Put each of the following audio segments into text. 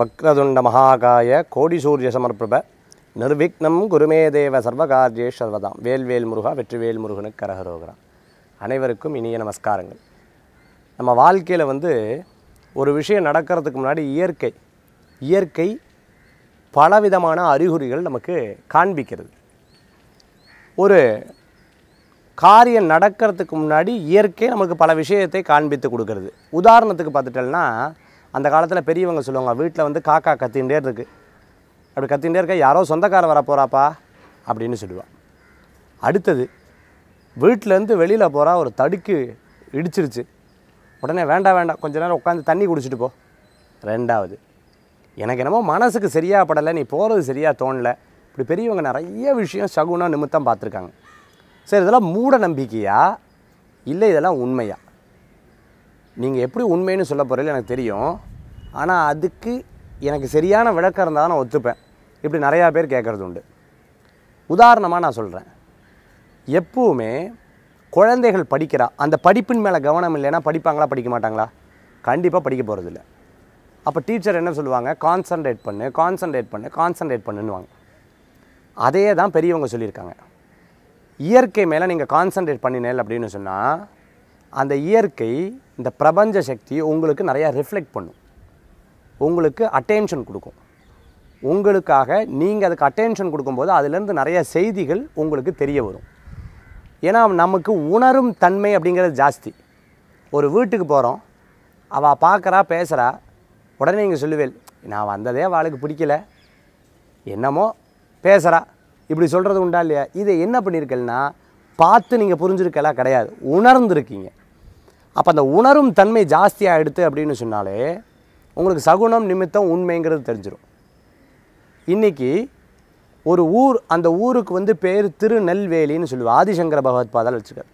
வக்ரதுண்ட மகாகாய சூரிய சமர்ப்பிப நிர்விக்னம் குருமே தேவ சர்வகார்யே சர்வதாம் வேல்வேல் முருகா வெற்றிவேல் முருகனுக்கு கரகரோகிறார் அனைவருக்கும் இனிய நமஸ்காரங்கள் நம்ம வாழ்க்கையில் வந்து ஒரு விஷயம் நடக்கிறதுக்கு முன்னாடி இயற்கை இயற்கை பலவிதமான அறிகுறிகள் நமக்கு காண்பிக்கிறது ஒரு காரியம் நடக்கிறதுக்கு முன்னாடி இயற்கை நமக்கு பல விஷயத்தை காண்பித்து கொடுக்கறது உதாரணத்துக்கு பார்த்துட்டோம்னா அந்த காலத்தில் பெரியவங்க சொல்லுவாங்க வீட்டில் வந்து காக்கா கத்தின்ண்டே இருக்குது அப்படி கத்தின்ண்டே இருக்க யாரோ சொந்தக்காரர் வர போகிறாப்பா அப்படின்னு சொல்லுவாள் அடுத்தது வீட்டிலேருந்து வெளியில் போகிறா ஒரு தடுக்கு இடிச்சிருச்சு உடனே வேண்டாம் வேண்டாம் கொஞ்ச நேரம் உட்காந்து தண்ணி குடிச்சிட்டு போ ரெண்டாவது எனக்கு என்னமோ மனசுக்கு சரியாக படலை நீ போகிறது சரியாக தோணலை இப்படி பெரியவங்க நிறைய விஷயம் சகுனம் நிமித்தம் பார்த்துருக்காங்க சரி இதெல்லாம் மூட நம்பிக்கையா இல்லை இதெல்லாம் உண்மையா நீங்கள் எப்படி உண்மைன்னு சொல்ல போகிறீங்களோ எனக்கு தெரியும் ஆனால் அதுக்கு எனக்கு சரியான விளக்கம் இருந்தால் நான் ஒத்துப்பேன் இப்படி நிறையா பேர் கேட்குறது உண்டு உதாரணமாக நான் சொல்கிறேன் எப்பவுமே குழந்தைகள் படிக்கிறா அந்த படிப்பின் மேலே கவனம் இல்லைன்னா படிப்பாங்களா படிக்க மாட்டாங்களா கண்டிப்பாக படிக்க போகிறதில்ல அப்போ டீச்சர் என்ன சொல்லுவாங்க கான்சன்ட்ரேட் பண்ணு கான்சன்ட்ரேட் பண்ணு கான்சன்ட்ரேட் பண்ணுன்னுவாங்க அதையே தான் பெரியவங்க சொல்லியிருக்காங்க இயற்கை மேலே நீங்கள் கான்சன்ட்ரேட் பண்ணினேல் அப்படின்னு சொன்னால் அந்த இயற்கை இந்த பிரபஞ்ச சக்தி உங்களுக்கு நிறையா ரிஃப்ளெக்ட் பண்ணும் உங்களுக்கு அட்டென்ஷன் கொடுக்கும் உங்களுக்காக நீங்கள் அதுக்கு அட்டென்ஷன் கொடுக்கும்போது அதுலேருந்து நிறைய செய்திகள் உங்களுக்கு தெரிய வரும் ஏன்னா நமக்கு உணரும் தன்மை அப்படிங்கிறது ஜாஸ்தி ஒரு வீட்டுக்கு போகிறோம் அவள் பார்க்குறா பேசுகிறா உடனே நீங்கள் சொல்லுவேல் நான் வந்ததே அவளுக்கு பிடிக்கல என்னமோ பேசுகிறா இப்படி சொல்கிறது உண்டா இல்லையா இதை என்ன பண்ணியிருக்கேன்னா பார்த்து நீங்கள் புரிஞ்சிருக்கலாம் கிடையாது உணர்ந்துருக்கீங்க அப்போ அந்த உணரும் தன்மை ஜாஸ்தியாக எடுத்து அப்படின்னு சொன்னாலே உங்களுக்கு சகுனம் நிமித்தம் உண்மைங்கிறது தெரிஞ்சிடும் இன்றைக்கி ஒரு ஊர் அந்த ஊருக்கு வந்து பேர் திருநெல்வேலின்னு சொல்லுவோம் ஆதிசங்கர பகவத் பாதால் வச்சுக்கார்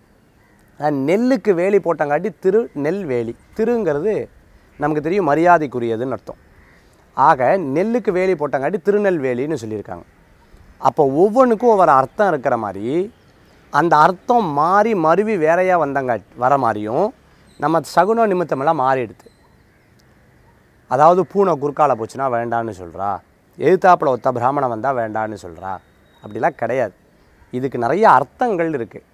நெல்லுக்கு வேலி போட்டங்காட்டி திரு நெல்வேலி திருங்கிறது நமக்கு தெரியும் மரியாதைக்குரியதுன்னு அர்த்தம் ஆக நெல்லுக்கு வேலி போட்டங்காட்டி திருநெல்வேலின்னு சொல்லியிருக்காங்க அப்போ ஒவ்வொன்றுக்கும் ஒவ்வொரு அர்த்தம் இருக்கிற மாதிரி அந்த அர்த்தம் மாறி மருவி வேறையாக வந்தங்காட்டி வர மாதிரியும் நம்ம சகுன நிமித்தமெல்லாம் மாறிடுது அதாவது பூனை குறுக்கால போச்சுன்னா வேண்டான்னு சொல்கிறா எழுத்தாப்பில் ஒத்த பிராமணம் வந்தால் வேண்டான்னு சொல்கிறா அப்படிலாம் கிடையாது இதுக்கு நிறைய அர்த்தங்கள் இருக்குது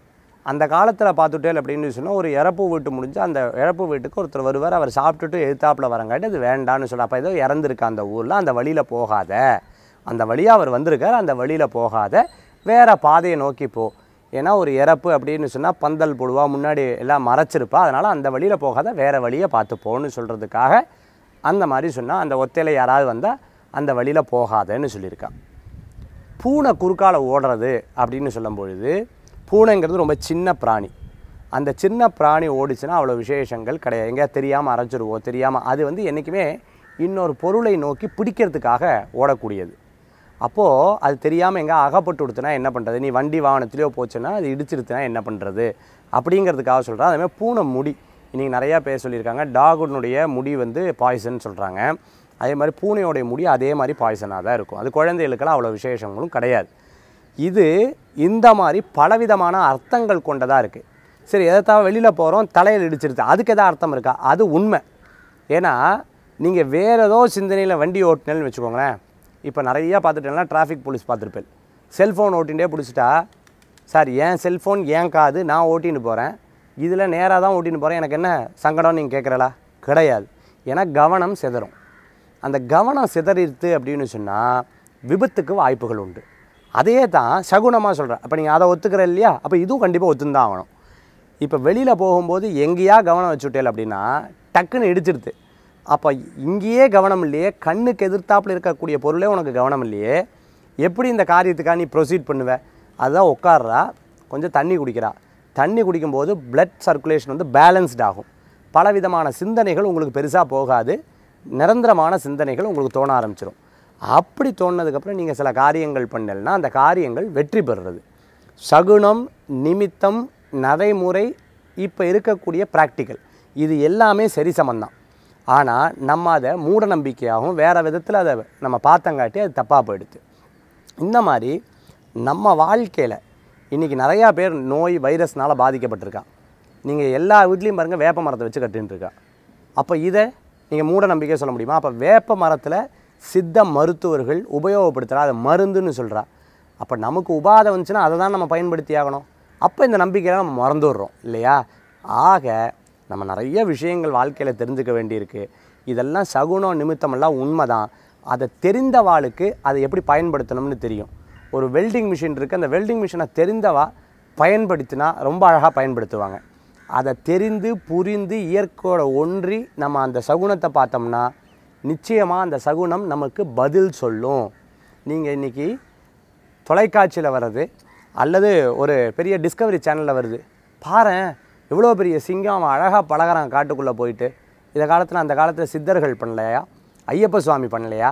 அந்த காலத்தில் பார்த்துட்டேல் அப்படின்னு சொன்னால் ஒரு இறப்பு வீட்டு முடிஞ்சு அந்த இறப்பு வீட்டுக்கு ஒருத்தர் வருவார் அவர் சாப்பிட்டுட்டு எழுத்தாப்பில் வரங்காட்டி அது வேண்டான்னு சொல்ல அப்போ ஏதோ இறந்துருக்க அந்த ஊரில் அந்த வழியில் போகாத அந்த வழியாக அவர் வந்திருக்கார் அந்த வழியில் போகாத வேறு பாதையை நோக்கி போ ஏன்னா ஒரு இறப்பு அப்படின்னு சொன்னால் பந்தல் போடுவா முன்னாடி எல்லாம் மறைச்சிருப்பா அதனால் அந்த வழியில் போகாத வேறு வழியை பார்த்து போகணும்னு சொல்கிறதுக்காக அந்த மாதிரி சொன்னால் அந்த ஒத்தையில் யாராவது வந்தால் அந்த வழியில் போகாதன்னு சொல்லியிருக்கான் பூனை குறுக்கால் ஓடுறது அப்படின்னு சொல்லும் பொழுது பூனைங்கிறது ரொம்ப சின்ன பிராணி அந்த சின்ன பிராணி ஓடிச்சுன்னா அவ்வளோ விசேஷங்கள் கிடையாது எங்கேயா தெரியாமல் அரைஞ்சிருவோம் தெரியாமல் அது வந்து என்றைக்குமே இன்னொரு பொருளை நோக்கி பிடிக்கிறதுக்காக ஓடக்கூடியது அப்போது அது தெரியாமல் எங்கே அகப்பட்டு கொடுத்துனா என்ன பண்ணுறது நீ வண்டி வாகனத்துலேயோ போச்சுன்னா அது இடிச்சிருத்துனா என்ன பண்ணுறது அப்படிங்கிறதுக்காக சொல்கிறேன் அதேமாதிரி பூனை முடி இன்றைக்கி நிறையா பேர் சொல்லியிருக்காங்க டாகுனுடைய முடி வந்து பாய்சன் சொல்கிறாங்க அதே மாதிரி பூனையோடைய முடி அதே மாதிரி பாய்சனாக தான் இருக்கும் அது குழந்தைகளுக்கெல்லாம் அவ்வளோ விசேஷங்களும் கிடையாது இது இந்த மாதிரி பலவிதமான அர்த்தங்கள் கொண்டதாக இருக்குது சரி எதாவது வெளியில் போகிறோம் தலையில் இடிச்சிருது அதுக்கு எதாவது அர்த்தம் இருக்கா அது உண்மை ஏன்னா நீங்கள் வேறு ஏதோ சிந்தனையில் வண்டி ஓட்டினேன்னு வச்சுக்கோங்களேன் இப்போ நிறையா பார்த்துட்டேன்னா டிராஃபிக் போலீஸ் பார்த்துருப்பேன் செல்ஃபோன் ஓட்டின்டே பிடிச்சிட்டா சார் என் செல்ஃபோன் ஏன் காது நான் ஓட்டின்னு போகிறேன் இதில் நேராக தான் ஓட்டின்னு போகிறேன் எனக்கு என்ன சங்கடம் நீங்கள் கேட்குறலா கிடையாது ஏன்னா கவனம் சிதறும் அந்த கவனம் சிதறிடுது அப்படின்னு சொன்னால் விபத்துக்கு வாய்ப்புகள் உண்டு அதையே தான் சகுனமாக சொல்கிறேன் அப்போ நீங்கள் அதை ஒத்துக்கிற இல்லையா அப்போ இதுவும் கண்டிப்பாக ஒத்துந்தான் ஆகணும் இப்போ வெளியில் போகும்போது எங்கேயா கவனம் வச்சுட்டேல் அப்படின்னா டக்குன்னு இடிச்சிடுது அப்போ இங்கேயே கவனம் இல்லையே கண்ணுக்கு எதிர்த்தாப்பில் இருக்கக்கூடிய பொருளே உனக்கு கவனம் இல்லையே எப்படி இந்த காரியத்துக்காக நீ ப்ரொசீட் பண்ணுவேன் அதுதான் உட்காடுறா கொஞ்சம் தண்ணி குடிக்கிறா தண்ணி குடிக்கும்போது பிளட் சர்க்குலேஷன் வந்து பேலன்ஸ்ட் ஆகும் பலவிதமான சிந்தனைகள் உங்களுக்கு பெருசாக போகாது நிரந்தரமான சிந்தனைகள் உங்களுக்கு தோண ஆரம்பிச்சிடும் அப்படி தோணுனதுக்கப்புறம் நீங்கள் சில காரியங்கள் பண்ணலைன்னா அந்த காரியங்கள் வெற்றி பெறுறது சகுனம் நிமித்தம் நடைமுறை இப்போ இருக்கக்கூடிய ப்ராக்டிக்கல் இது எல்லாமே சரி சமந்தான் ஆனால் நம்ம அதை மூட நம்பிக்கையாகவும் வேறு விதத்தில் அதை நம்ம பார்த்தங்காட்டி அது தப்பாக போயிடுது இந்த மாதிரி நம்ம வாழ்க்கையில் இன்றைக்கி நிறையா பேர் நோய் வைரஸ்னால் பாதிக்கப்பட்டிருக்கான் நீங்கள் எல்லா வீட்லேயும் பாருங்கள் வேப்ப மரத்தை வச்சு கட்டுன்ட்டுருக்கா அப்போ இதை நீங்கள் மூட நம்பிக்கை சொல்ல முடியுமா அப்போ வேப்ப மரத்தில் சித்த மருத்துவர்கள் உபயோகப்படுத்துகிறா அதை மருந்துன்னு சொல்கிறா அப்போ நமக்கு உபாதை வந்துச்சுன்னா அதை தான் நம்ம பயன்படுத்தி ஆகணும் அப்போ இந்த நம்பிக்கையை நம்ம மறந்துடுறோம் இல்லையா ஆக நம்ம நிறைய விஷயங்கள் வாழ்க்கையில் தெரிஞ்சுக்க வேண்டியிருக்கு இதெல்லாம் சகுனம் நிமித்தமெல்லாம் உண்மை தான் அதை தெரிந்தவாளுக்கு அதை எப்படி பயன்படுத்தணும்னு தெரியும் ஒரு வெல்டிங் மிஷின் இருக்குது அந்த வெல்டிங் மிஷினை தெரிந்தவா பயன்படுத்தினா ரொம்ப அழகாக பயன்படுத்துவாங்க அதை தெரிந்து புரிந்து இயற்கையோட ஒன்றி நம்ம அந்த சகுனத்தை பார்த்தோம்னா நிச்சயமாக அந்த சகுனம் நமக்கு பதில் சொல்லும் நீங்கள் இன்றைக்கி தொலைக்காட்சியில் வர்றது அல்லது ஒரு பெரிய டிஸ்கவரி சேனலில் வருது பாரு எவ்வளோ பெரிய சிங்கம் அவன் அழகாக பழகிறான் காட்டுக்குள்ளே போயிட்டு இந்த காலத்தில் அந்த காலத்தில் சித்தர்கள் பண்ணலையா ஐயப்ப சுவாமி பண்ணலையா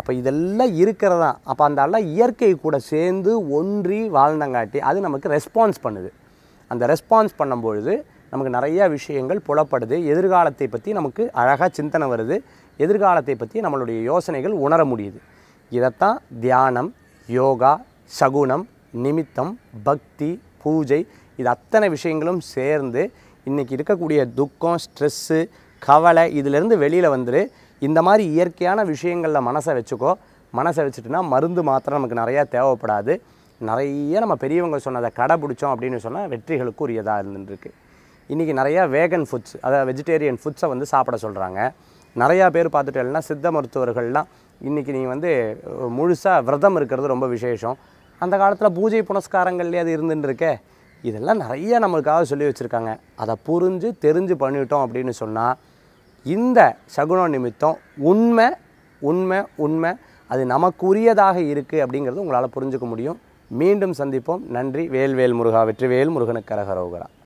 அப்போ இதெல்லாம் இருக்கிறதா அப்போ அந்த அலை இயற்கை கூட சேர்ந்து ஒன்றி வாழ்ந்தங்காட்டி அது நமக்கு ரெஸ்பான்ஸ் பண்ணுது அந்த ரெஸ்பான்ஸ் பண்ணும்பொழுது நமக்கு நிறையா விஷயங்கள் புலப்படுது எதிர்காலத்தை பற்றி நமக்கு அழகாக சிந்தனை வருது எதிர்காலத்தை பற்றி நம்மளுடைய யோசனைகள் உணர முடியுது இதைத்தான் தியானம் யோகா சகுனம் நிமித்தம் பக்தி பூஜை இது அத்தனை விஷயங்களும் சேர்ந்து இன்றைக்கி இருக்கக்கூடிய துக்கம் ஸ்ட்ரெஸ்ஸு கவலை இதிலிருந்து வெளியில் வந்துட்டு இந்த மாதிரி இயற்கையான விஷயங்களில் மனசை வச்சுக்கோ மனசை வச்சுட்டுனா மருந்து மாத்திரம் நமக்கு நிறையா தேவைப்படாது நிறைய நம்ம பெரியவங்க சொன்னதை கடைபிடிச்சோம் அப்படின்னு சொன்னால் வெற்றிகளுக்கு உரியதாக இருந்துருக்கு இன்றைக்கி நிறையா வேகன் ஃபுட்ஸ் அதாவது வெஜிடேரியன் ஃபுட்ஸை வந்து சாப்பிட சொல்கிறாங்க நிறையா பேர் பார்த்துட்டேன்னா சித்த மருத்துவர்கள்லாம் இன்றைக்கி நீங்கள் வந்து முழுசாக விரதம் இருக்கிறது ரொம்ப விசேஷம் அந்த காலத்தில் பூஜை புனஸ்காரங்கள்லேயே அது இருந்துட்டுருக்கே இதெல்லாம் நிறைய நம்மளுக்காக சொல்லி வச்சுருக்காங்க அதை புரிஞ்சு தெரிஞ்சு பண்ணிட்டோம் அப்படின்னு சொன்னால் இந்த சகுனம் நிமித்தம் உண்மை உண்மை உண்மை அது நமக்குரியதாக இருக்குது அப்படிங்கிறது உங்களால் புரிஞ்சுக்க முடியும் மீண்டும் சந்திப்போம் நன்றி வேல்வேல் முருகா வெற்றி வேல் முருகனுக்கு கரகரோகரா